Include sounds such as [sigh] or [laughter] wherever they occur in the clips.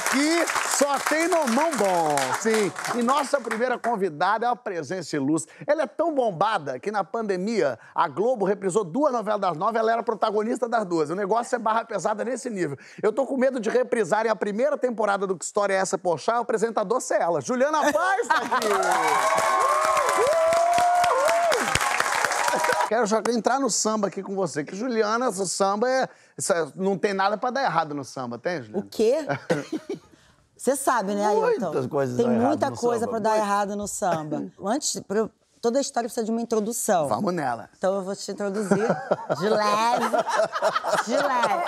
Aqui só tem no mão bom, sim. E nossa primeira convidada é a presença ilustre. Ela é tão bombada que na pandemia a Globo reprisou duas novelas das nove, ela era protagonista das duas. O negócio é barra pesada nesse nível. Eu tô com medo de reprisarem a primeira temporada do Que História é Essa, Pochá, o apresentador ser é ela. Juliana Paz tá aqui! Quero entrar no samba aqui com você. Que Juliana, o samba é. Não tem nada para dar errado no samba, tem, Juliana? O quê? [laughs] Você sabe, né, Ailton? Muitas coisas Tem muita coisa para dar errado no samba. Antes, toda a história precisa de uma introdução. Vamos nela. Então eu vou te introduzir de leve. De leve.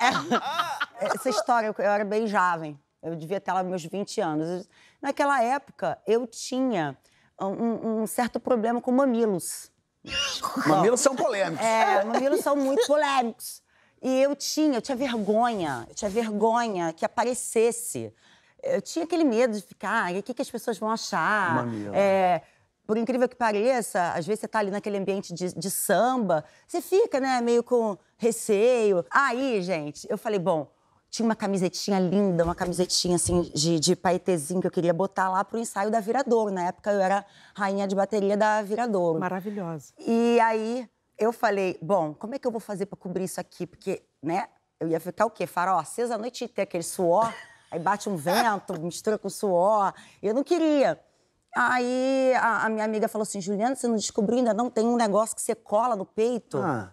É... Essa história, eu era bem jovem. Eu devia ter lá meus 20 anos. Naquela época, eu tinha um, um certo problema com mamilos. Mamilos são polêmicos. É, mamilos são muito polêmicos. E eu tinha, eu tinha vergonha, eu tinha vergonha que aparecesse. Eu tinha aquele medo de ficar, o que, que as pessoas vão achar? Mamilo. É, por incrível que pareça, às vezes você tá ali naquele ambiente de, de samba, você fica, né, meio com receio. Aí, gente, eu falei, bom, tinha uma camisetinha linda, uma camisetinha assim de, de paetezinho que eu queria botar lá pro ensaio da Viradouro. Na época eu era rainha de bateria da Viradouro. Maravilhosa. E aí eu falei, bom, como é que eu vou fazer para cobrir isso aqui? Porque, né, eu ia ficar o quê? Farol acesa a noite tem aquele suor. Aí bate um vento, mistura com suor. Eu não queria. Aí a, a, minha amiga falou assim: Juliana, você não descobriu ainda não? Tem um negócio que você cola no peito. Ah.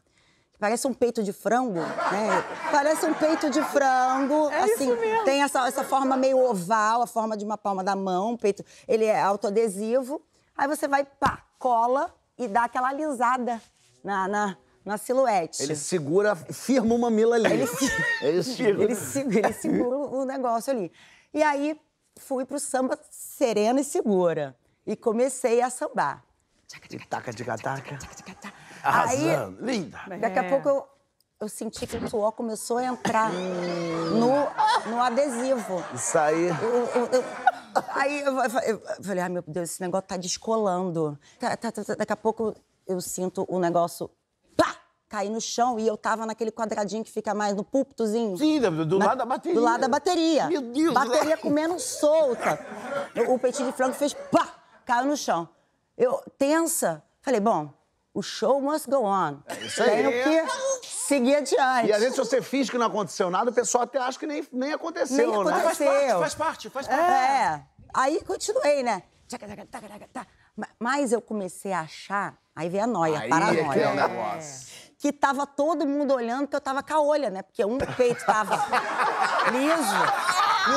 Parece um peito de frango, né? Parece um peito de frango. É assim, isso mesmo. tem essa, essa forma meio oval, a forma de uma palma da mão, peito. Ele é autoadesivo. Aí você vai, pá, cola e dá aquela alisada na, na, na silhuete. Ele segura, firma o mamilo ali. Ele, [laughs] é [laughs] ele, segura. ele, segura. Ele segura o negócio ali. E aí fui pro samba serena e segura. E comecei a sambar. Taca, de gataca. Arrasando, Aí, linda. Daqui a é. pouco eu, eu senti que o suor começou a entrar no, no adesivo. Isso aí. Eu, eu, Aí eu, falei, ai meu Deus, esse negócio tá descolando. Tá, tá, tá, daqui a pouco eu sinto o negócio pá, cair no chão e eu tava naquele quadradinho que fica mais no púlpitozinho. Sim, do, do na, lado da bateria. Do lado da bateria. Meu Deus, Bateria com né? comendo solta. O, o peitinho de frango fez pá, caiu no chão. Eu, tensa, falei, bom, o show must go on. É isso aí. Tenho que seguir adiante. E às vezes, se você finge que não aconteceu nada, o pessoal até acha que nem, nem aconteceu, nem aconteceu. Né? Faz parte, faz parte, faz parte. É. Aí continuei, né? Mas eu comecei a achar, aí veio a noia, a paranoia. É que é o negócio. Que tava todo mundo olhando que eu tava com a olha, né? Porque um peito tava liso.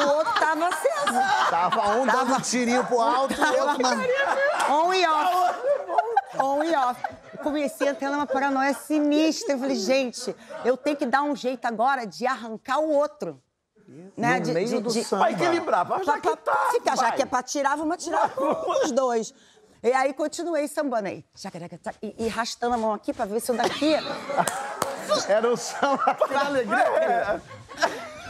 E o outro tava aceso. Tava um tava... dando um tirinho pro alto tava... e outro... Man... On e off. On e off comecei a ter uma paranoia sinistra. Eu falei, gente, eu tenho que dar um jeito agora de arrancar o outro. Né? No de, meio de, do de... samba. Pra equilibrar, pra já que tá, Fica, já que é pra tirar, vamos tirar os dois. E aí continuei sambando aí, e, e rastando a mão aqui pra ver se eu daqui... [laughs] Era o samba da alegria.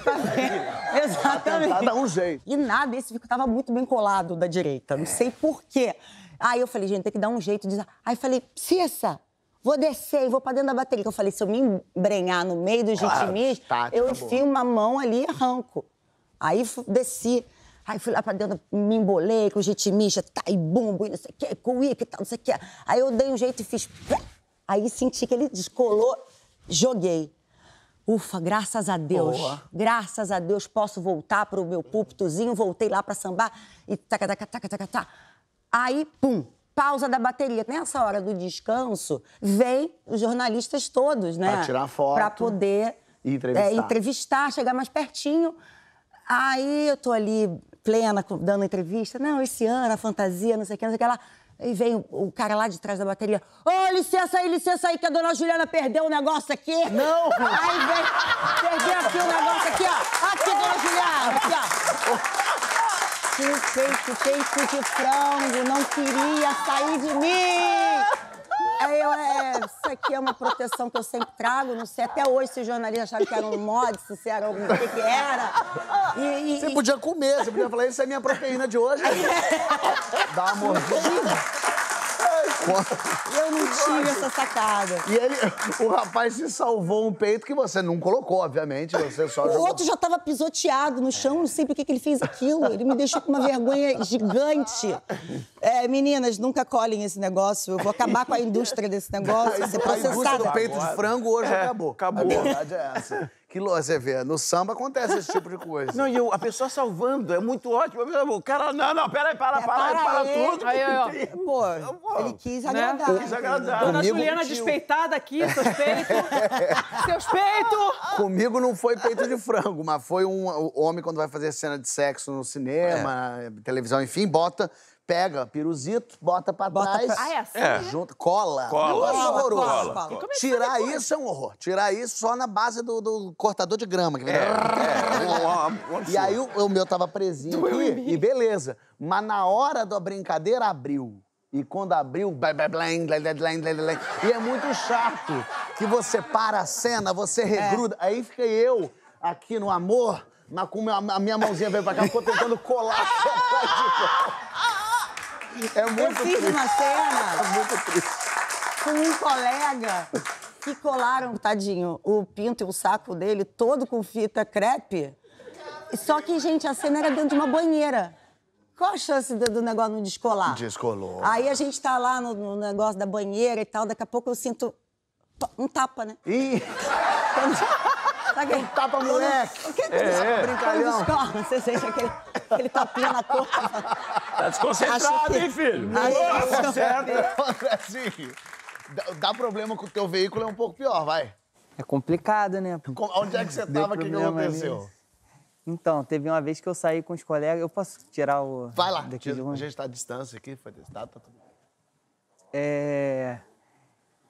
Pra Exatamente. dar um jeito. E nada, esse fico tava muito bem colado da direita, não sei por quê. Aí eu falei, gente, tem que dar um jeito. De... Aí falei, Cissa, vou descer e vou pra dentro da bateria. Eu falei, se eu me embrenhar no meio dos claro, gitimis, tá, tá, eu enfio uma mão ali e arranco. Aí desci. Aí fui lá pra dentro, me embolei com o gitimistas, tá, e bumbo, e não sei o que, com e tal, não sei o que. Aí eu dei um jeito e fiz. Aí senti que ele descolou, joguei. Ufa, graças a Deus. Boa. Graças a Deus posso voltar pro meu púlpitozinho. Voltei lá pra sambar e taca, taca, taca, taca, taca. Aí, pum, pausa da bateria. Nessa hora do descanso, vem os jornalistas todos, né? Para tirar foto. Para poder entrevistar. É, entrevistar, chegar mais pertinho. Aí eu tô ali plena, dando entrevista. Não, esse ano, a fantasia, não sei o que, não sei o que lá. E vem o, o cara lá de trás da bateria. Ô, oh, licença aí, licença aí, que a dona Juliana perdeu o um negócio aqui. Não! Aí vem, perdeu aqui o um negócio aqui, ó. Aqui, dona Juliana, aqui, ó sentiu peito, peito de frango, não queria sair de mim. Aí eu, é, isso aqui é uma proteção que eu sempre trago, não sei até hoje se os jornalistas acharam que era um mod, se era algum, o que, que era. E, e, você podia comer, você podia falar, isso é minha proteína de hoje. [laughs] Dá uma mordida. Eu não tive essa sacada. E ele, o rapaz se salvou um peito que você não colocou, obviamente. Você só o jogou. outro já estava pisoteado no chão, não sei por que ele fez aquilo. Ele me deixou com uma vergonha gigante. É, meninas, nunca colhem esse negócio. Eu vou acabar com a indústria desse negócio. Você processada. A indústria do peito de frango hoje é, acabou. Acabou. A verdade é essa. Que você vê, no samba acontece esse tipo de coisa. Não, e eu, a pessoa salvando, é muito ótimo. O cara, não, não, peraí, para, é, para, para, para aí, tudo. Aí, aí, [laughs] Pô, Pô, né? ele quis agradar. Né? Quis agradar. Dona Comigo Juliana despeitada aqui, seus peitos. [laughs] seus peitos! Comigo não foi peito de frango, mas foi um o homem quando vai fazer cena de sexo no cinema, é. televisão, enfim, bota pega piruzito, bota pra bota trás, pra... Ah, é assim, é. junta, cola. Cola. Nossa, horroroso. Cola, cola, cola. É Tirar isso é um horror. Tirar isso só na base do, do cortador de grama. Que vem... É. É. e aí o, o, meu tava presinho aqui, e beleza. Mas na hora da brincadeira abriu. E quando abriu, e é muito chato que você para a cena, você é. regruda. É. Aí fica eu aqui no amor, mas com a minha mãozinha veio pra cá, ficou tentando colar. [laughs] Tipo, é muito Eu fiz triste. uma cena é muito com um colega que colaram, tadinho, o pinto e o saco dele todo com fita crepe. Só que, gente, a cena era dentro de uma banheira. Qual a chance do, do negócio não descolar? Descolou. Aí a gente tá lá no, no, negócio da banheira e tal, daqui a pouco eu sinto um tapa, né? Ih! Quando... [laughs] tá um tapa moleque. O que é, tá é. brincalhão? você sente aquele, aquele tapinha na cor. Tá desconcentrado, que... hein, filho? Nossa, tá certo. É. Andrezinho, assim, dá problema com o teu veículo é um pouco pior, vai. É complicado, né? onde é que você tava? O que, que aconteceu? Então, teve uma vez que eu saí com os colegas. Eu posso tirar o. Vai lá, tira, a gente está à distância aqui, foi testado, tá tudo. É.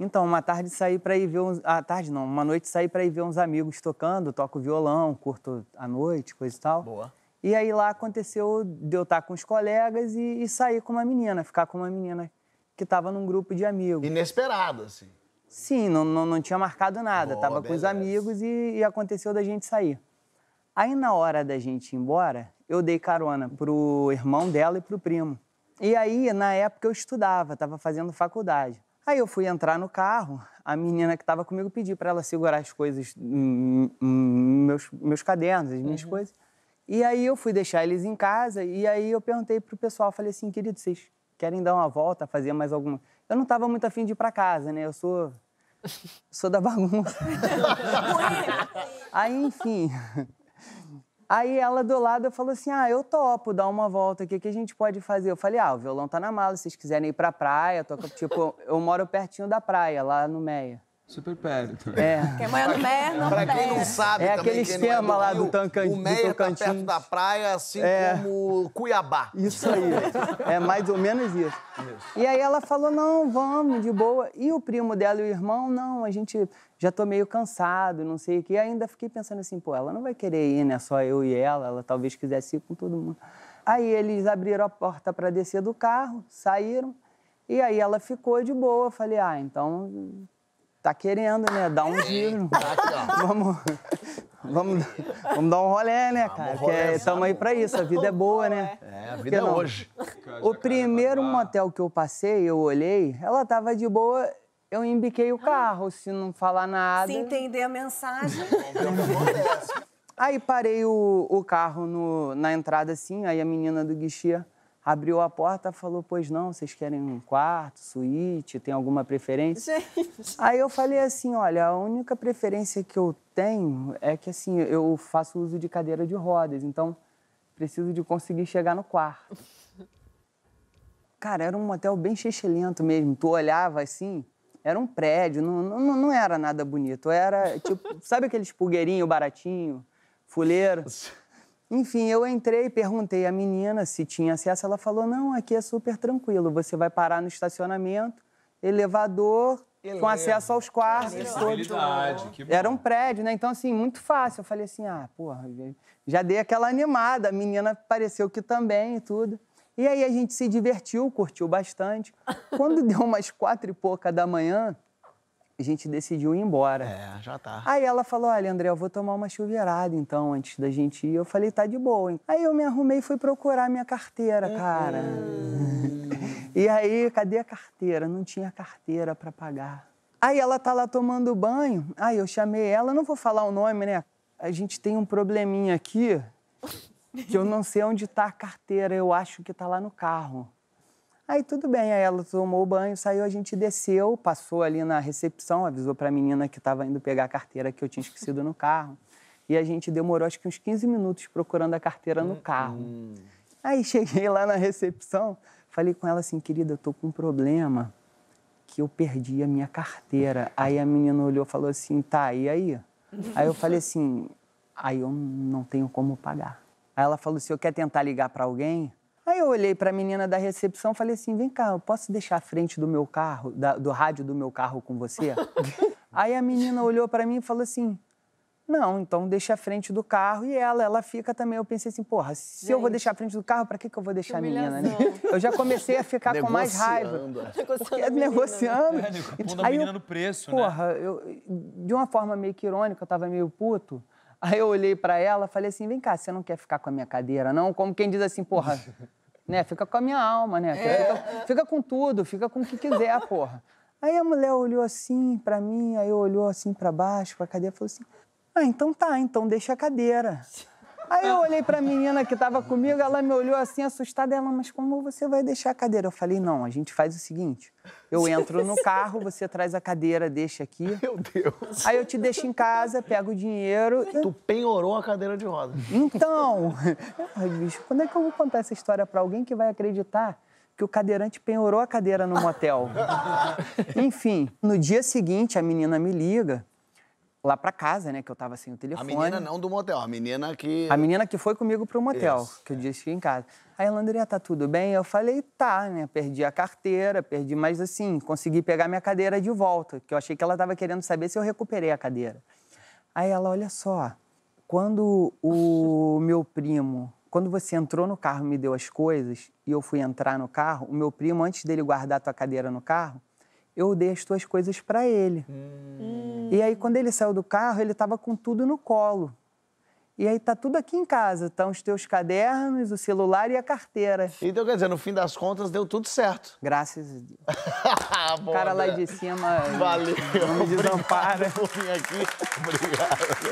Então, uma tarde saí para ir ver uns. ah, tarde não, uma noite saí para ir ver uns amigos tocando, toco violão, curto à noite, coisa e tal. Boa. E aí lá aconteceu de eu estar com os colegas e, e sair com uma menina, ficar com uma menina que estava num grupo de amigos. Inesperado, assim. Sim, não, não, não tinha marcado nada. Boa, tava beleza. com os amigos e, e aconteceu da gente sair. Aí na hora da gente ir embora, eu dei carona pro irmão dela e pro primo. E aí, na época, eu estudava, estava fazendo faculdade. Aí eu fui entrar no carro, a menina que estava comigo pediu para ela segurar as coisas, meus, meus cadernos, as minhas uhum. coisas. E aí eu fui deixar eles em casa e aí eu perguntei pro pessoal, falei assim, querido, vocês querem dar uma volta, fazer mais alguma? Eu não estava muito afim de ir para casa, né? Eu sou sou da bagunça. [laughs] aí, enfim. Aí ela do lado falou assim: Ah, eu topo dar uma volta aqui, o que a gente pode fazer? Eu falei: Ah, o violão tá na mala, se vocês quiserem ir pra praia, toca. Tipo, eu moro pertinho da praia, lá no Meia. Super perto. É. Quem mora no Mer, não Pra quem não sabe é também, aquele quem esquema não é lá do, Rio, o Meia tá perto da praia, assim é. como Cuiabá. Isso aí. é mais ou menos isso. isso. E aí ela falou, não, vamos, de boa. E o primo dela e o irmão, não, a gente já tô meio cansado, não sei o quê. E ainda fiquei pensando assim, pô, ela não vai querer ir, né? Só eu e ela, ela talvez quisesse ir com todo mundo. Aí eles abriram a porta para descer do carro, saíram. E aí ela ficou de boa. Falei, ah, então Tá querendo, né? Dá um giro. Tá [laughs] Vamos, vamos, vamos dar um rolé, né, ah, cara? Porque estamos aí pra isso. A vida é boa, né? É, a vida é hoje. O primeiro motel que eu passei, eu olhei, ela tava de boa, eu embiquei o carro, se não falar nada. Se entender a mensagem. aí parei o, o carro no, na entrada, assim, aí a menina do guichê abriu a porta e falou: Pois não, vocês querem um quarto, suíte, tem alguma preferência? Gente. Aí eu falei assim: Olha, a única preferência que eu tenho é que assim, eu faço uso de cadeira de rodas, então preciso de conseguir chegar no quarto. Cara, era um hotel bem chechelento mesmo. Tu olhava assim, era um prédio, não, não, não era nada bonito. Era tipo, [laughs] sabe aqueles pulgueirinho baratinho, fuleiro? [laughs] Enfim, eu entrei, perguntei à menina se tinha acesso. Ela falou: não, aqui é super tranquilo. Você vai parar no estacionamento, elevador, com acesso aos quartos. Que bom. Era um prédio, né? Então, assim, muito fácil. Eu falei assim: ah, porra, já dei aquela animada. A menina pareceu que também e tudo. E aí a gente se divertiu, curtiu bastante. Quando deu umas quatro e pouca da manhã, a gente decidiu ir embora. É, já tá. Aí ela falou: Olha, André, eu vou tomar uma chuveirada então antes da gente ir. Eu falei: Tá de boa. Hein? Aí eu me arrumei e fui procurar minha carteira, cara. Hum. [laughs] e aí, cadê a carteira? Não tinha carteira para pagar. Aí ela tá lá tomando banho. Aí eu chamei ela, não vou falar o nome, né? A gente tem um probleminha aqui que eu não sei onde tá a carteira. Eu acho que tá lá no carro. Aí tudo bem, aí ela tomou o banho, saiu, a gente desceu, passou ali na recepção, avisou para a menina que estava indo pegar a carteira que eu tinha esquecido no carro. E a gente demorou acho que uns 15 minutos procurando a carteira no hum, carro. Hum. Aí [laughs] cheguei lá na recepção, falei com ela assim, querida, eu tô com um problema que eu perdi a minha carteira. Aí a menina olhou e falou assim, tá, e aí? Aí eu falei assim, aí eu não tenho como pagar. Aí ela falou assim, eu quer tentar ligar para alguém? Aí eu olhei para a menina da recepção e falei assim: vem cá, eu posso deixar a frente do meu carro, da, do rádio do meu carro com você? [laughs] Aí a menina olhou para mim e falou assim: não, então deixa a frente do carro e ela, ela fica também. Eu pensei assim, porra, se Gente, eu vou deixar a frente do carro, para que, que eu vou deixar a menina, né? Eu já comecei a ficar com mais raiva. Negociando. negociando. Né? É, então, eu, a menina no preço, porra, né? Porra, de uma forma meio que irônica, eu tava meio puto. Aí eu olhei para ela, falei assim: vem cá, você não quer ficar com a minha cadeira, não? Como quem diz assim, porra, [laughs] né? Fica com a minha alma, né? É. Fica, fica, com tudo, fica com o que quiser, porra. Aí a mulher olhou assim para mim, aí olhou assim para baixo, pra cadeira, falou assim: ah, então tá, então deixa a cadeira. Aí eu olhei pra menina que tava comigo, ela me olhou assim, assustada, ela, mas como você vai deixar a cadeira? Eu falei, não, a gente faz o seguinte: eu entro no [laughs] carro, você traz a cadeira, deixa aqui. Meu Deus! Aí eu te deixo em casa, pego o dinheiro. Tu penhorou a cadeira de roda. Então, [laughs] bicho, quando é que eu vou contar essa história pra alguém que vai acreditar? que o cadeirante penhorou a cadeira no motel. [laughs] Enfim, no dia seguinte a menina me liga lá para casa, né? Que eu tava sem o telefone. A menina não do motel, a menina que. A menina que foi comigo pro motel, Isso, que eu é. disse que em casa. Aí ela, André, tá tudo bem? Eu falei, tá, né? Perdi a carteira, perdi, mas assim, consegui pegar minha cadeira de volta, que eu achei que ela tava querendo saber se eu recuperei a cadeira. Aí ela, olha só, quando o [laughs] meu primo. Quando você entrou no carro e me deu as coisas, e eu fui entrar no carro, o meu primo, antes dele guardar a tua cadeira no carro, eu dei as tuas coisas para ele. Hum. hum. E aí, quando ele saiu do carro, ele estava com tudo no colo. E aí tá tudo aqui em casa, estão tá os teus cadernos, o celular e a carteira. Então, quer dizer, no fim das contas, deu tudo certo. Graças a Deus. [laughs] o cara lá de cima Valeu. não me [laughs] desampara. Obrigado por vir aqui. Obrigado.